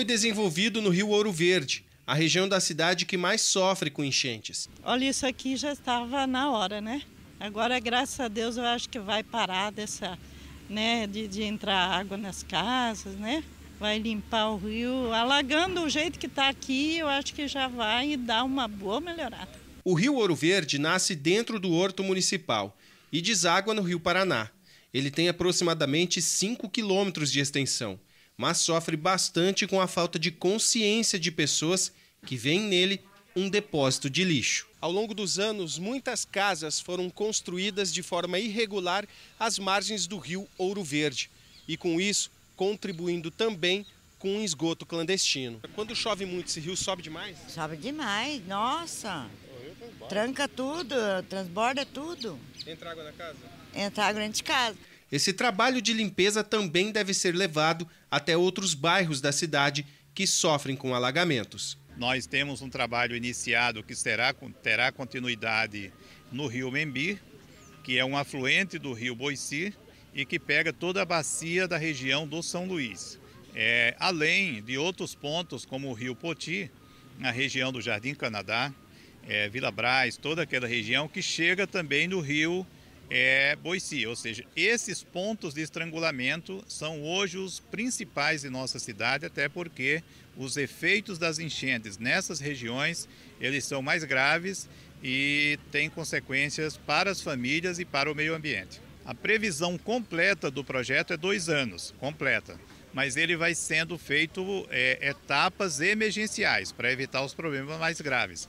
Foi desenvolvido no Rio Ouro Verde, a região da cidade que mais sofre com enchentes. Olha, isso aqui já estava na hora, né? Agora, graças a Deus, eu acho que vai parar dessa, né, de, de entrar água nas casas, né? Vai limpar o rio, alagando o jeito que está aqui, eu acho que já vai dar uma boa melhorada. O Rio Ouro Verde nasce dentro do Horto Municipal e deságua no Rio Paraná. Ele tem aproximadamente 5 quilômetros de extensão mas sofre bastante com a falta de consciência de pessoas que veem nele um depósito de lixo. Ao longo dos anos, muitas casas foram construídas de forma irregular às margens do rio Ouro Verde e, com isso, contribuindo também com um esgoto clandestino. Quando chove muito, esse rio sobe demais? Sobe demais, nossa! Tranca tudo, transborda tudo. Entra água na casa? Entra água dentro de casa. Esse trabalho de limpeza também deve ser levado até outros bairros da cidade que sofrem com alagamentos. Nós temos um trabalho iniciado que será, terá continuidade no rio Membi, que é um afluente do rio Boici e que pega toda a bacia da região do São Luís. É, além de outros pontos como o rio Poti, na região do Jardim Canadá, é, Vila Braz, toda aquela região que chega também no rio é Boici, ou seja, esses pontos de estrangulamento são hoje os principais de nossa cidade, até porque os efeitos das enchentes nessas regiões, eles são mais graves e têm consequências para as famílias e para o meio ambiente. A previsão completa do projeto é dois anos, completa, mas ele vai sendo feito é, etapas emergenciais para evitar os problemas mais graves.